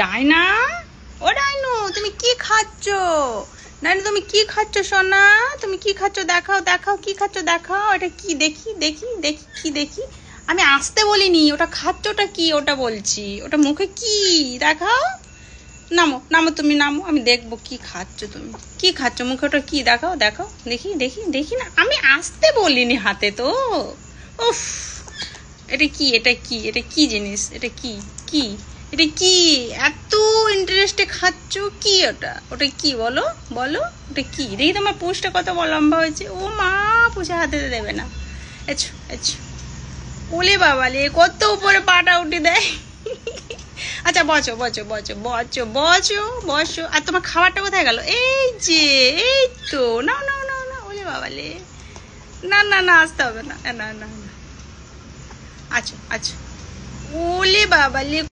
Dyna ও ডাইনু তুমি কি খাচ্ছ ডাইনু তুমি কি খাচ্ছ সোনা তুমি কি খাচ্ছ দেখাও দেখাও কি খাচ্ছ দেখাও এটা কি দেখি দেখি দেখি কি দেখি আমি আসতে বলিনি ওটা খাচ্ছ ওটা কি ওটা বলছি ওটা মুখে কি দেখাও নামো নামো তুমি নামো আমি দেখবো কি খাচ্ছ তুমি কি খাচ্ছ মুখে ওটা কি দেখাও দেখাও দেখি দেখি দেখি না আমি আসতে বলিনি হাতে তো উফ এটা কি এটা কি এটা কি জিনিস এটা কি কি এটা কি এত ইন্টারেস্টে খাচ্ছ কি ওটা ওটা কি বলো বলো ওটা কি দেখি তোমার পুষটা কত লম্বা হয়েছে ও মা পুষে হাতে দেবে না এছো এছো ওলে বাবালে কত উপরে পাটা উঠে দেয় আচ্ছা বচো বচো বচো বচো বচো বসো আর তোমার খাবারটা কোথায় গেল এই যে এই তো না না না না ওলে বাবালে না না না আসতে হবে না না না না আচ্ছা আচ্ছা ওলে বাবালে